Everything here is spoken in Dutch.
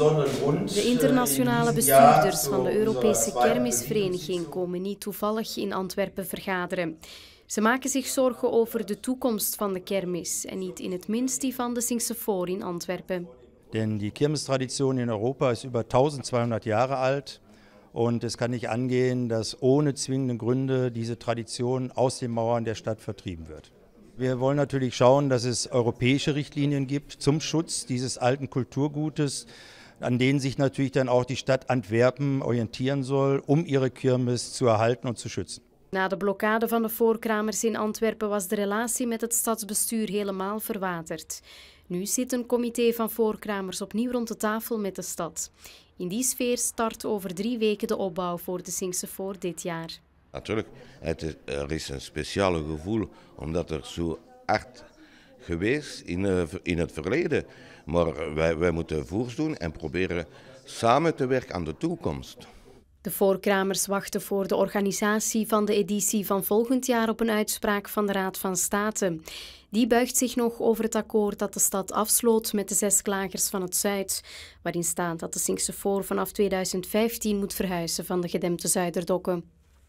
De eh, internationale bestuurders van de Europese eh, Kermisvereniging komen niet toevallig in Antwerpen vergaderen. Ze maken zich zorgen over de toekomst van de kermis en niet in het minst die van de Singse in Antwerpen. Denn die Kirmestradition in Europa is über 1200 Jahre alt und es kann nicht angehen, dass ohne zwingende Gründe diese Tradition aus den Mauern der Stadt vertrieben wird. Wir wollen natürlich schauen, dass es europäische Richtlinien gibt zum Schutz dieses alten Kulturgutes aan denen zich natuurlijk dann auch die Stadt Antwerpen orientieren zal om um ihre kermis te erhalten en te schützen. Na de blokkade van de voorkramers in Antwerpen was de relatie met het stadsbestuur helemaal verwaterd. Nu zit een comité van voorkramers opnieuw rond de tafel met de stad. In die sfeer start over drie weken de opbouw voor de Sinkse Voor dit jaar. Natuurlijk, het is, er is een speciaal gevoel omdat er zo acht geweest in, eh, in het verleden. Maar wij, wij moeten voers doen en proberen samen te werken aan de toekomst. De voorkramers wachten voor de organisatie van de editie van volgend jaar op een uitspraak van de Raad van State. Die buigt zich nog over het akkoord dat de stad afsloot met de zes klagers van het Zuid, waarin staat dat de Sinkse Voor vanaf 2015 moet verhuizen van de gedempte Zuiderdokken.